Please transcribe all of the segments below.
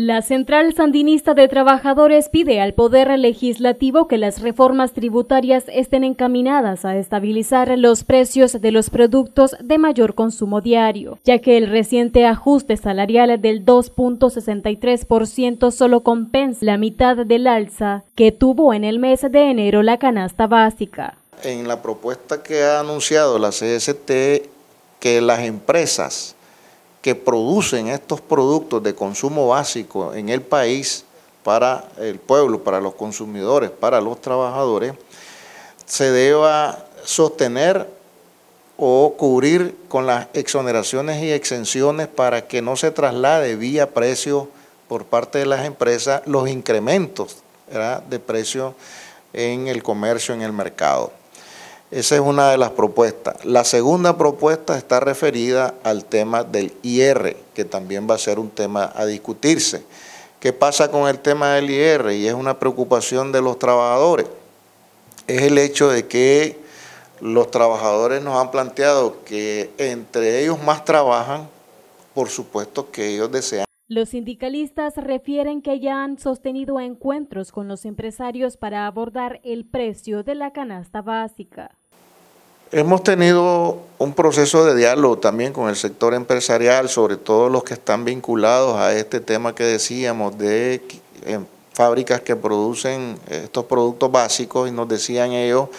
La Central Sandinista de Trabajadores pide al Poder Legislativo que las reformas tributarias estén encaminadas a estabilizar los precios de los productos de mayor consumo diario, ya que el reciente ajuste salarial del 2.63% solo compensa la mitad del alza que tuvo en el mes de enero la canasta básica. En la propuesta que ha anunciado la CST, que las empresas que producen estos productos de consumo básico en el país para el pueblo, para los consumidores, para los trabajadores, se deba sostener o cubrir con las exoneraciones y exenciones para que no se traslade vía precio por parte de las empresas los incrementos de precio en el comercio, en el mercado. Esa es una de las propuestas. La segunda propuesta está referida al tema del IR, que también va a ser un tema a discutirse. ¿Qué pasa con el tema del IR? Y es una preocupación de los trabajadores. Es el hecho de que los trabajadores nos han planteado que entre ellos más trabajan, por supuesto que ellos desean. Los sindicalistas refieren que ya han sostenido encuentros con los empresarios para abordar el precio de la canasta básica. Hemos tenido un proceso de diálogo también con el sector empresarial, sobre todo los que están vinculados a este tema que decíamos de eh, fábricas que producen estos productos básicos y nos decían ellos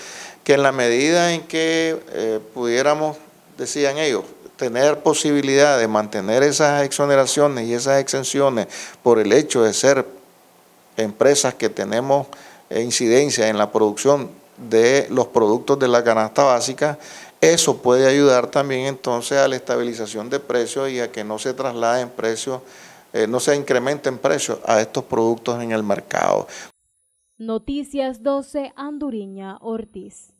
que en la medida en que eh, pudiéramos, decían ellos, tener posibilidad de mantener esas exoneraciones y esas exenciones por el hecho de ser empresas que tenemos eh, incidencia en la producción de los productos de la canasta básica, eso puede ayudar también entonces a la estabilización de precios y a que no se trasladen precios, eh, no se incrementen precios a estos productos en el mercado. Noticias 12, Anduriña Ortiz.